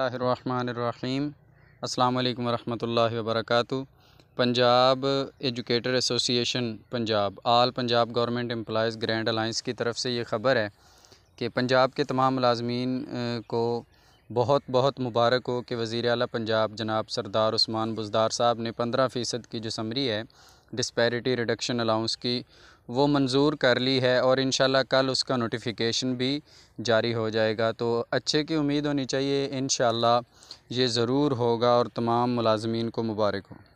अल्लाम अल्लाम वरहमल वर्क Punjab educator association Punjab all Punjab government employees grand alliance की तरफ से ये ख़बर है कि पंजाब के तमाम मुलाजमीन को बहुत बहुत मुबारक हो कि वज़ी अल पंजाब जनाब सरदार उस्मान बुजदार साहब ने पंद्रह फ़ीसद की जो समरी है डिस्पेरिटी रिडक्शन अलाउंस की वो मंजूर कर ली है और इन कल उसका नोटिफिकेशन भी जारी हो जाएगा तो अच्छे की उम्मीद होनी चाहिए इन ये ज़रूर होगा और तमाम मुलाजमीन को मुबारक हो